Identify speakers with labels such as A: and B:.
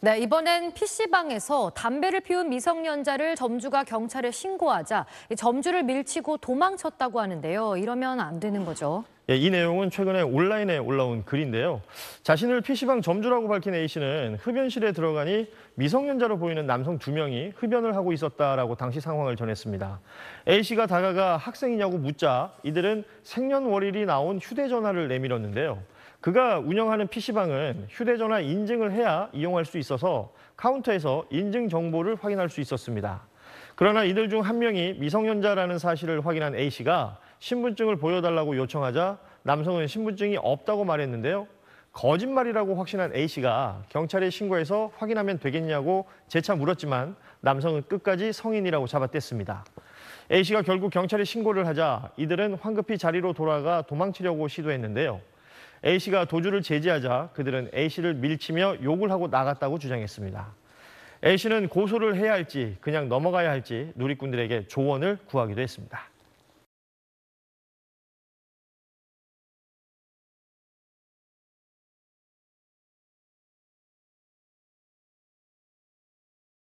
A: 네,
B: 이번엔 PC방에서 담배를 피운 미성년자를 점주가 경찰에 신고하자 점주를 밀치고 도망쳤다고 하는데요. 이러면 안 되는 거죠.
A: 예, 이 내용은 최근에 온라인에 올라온 글인데요. 자신을 PC방 점주라고 밝힌 A씨는 흡연실에 들어가니 미성년자로 보이는 남성 두 명이 흡연을 하고 있었다라고 당시 상황을 전했습니다. A씨가 다가가 학생이냐고 묻자 이들은 생년월일이 나온 휴대전화를 내밀었는데요. 그가 운영하는 PC방은 휴대전화 인증을 해야 이용할 수 있어서 카운터에서 인증 정보를 확인할 수 있었습니다. 그러나 이들 중 한 명이 미성년자라는 사실을 확인한 A씨가 신분증을 보여달라고 요청하자 남성은 신분증이 없다고 말했는데요. 거짓말이라고 확신한 A씨가 경찰에 신고해서 확인하면 되겠냐고 재차 물었지만 남성은 끝까지 성인이라고 잡아뗐습니다. A씨가 결국 경찰에 신고를 하자 이들은 황급히 자리로 돌아가 도망치려고 시도했는데요. A씨가 도주를 제지하자 그들은 A씨를 밀치며 욕을 하고 나갔다고 주장했습니다. A씨는 고소를 해야 할지 그냥 넘어가야 할지 누리꾼들에게
B: 조언을 구하기도 했습니다.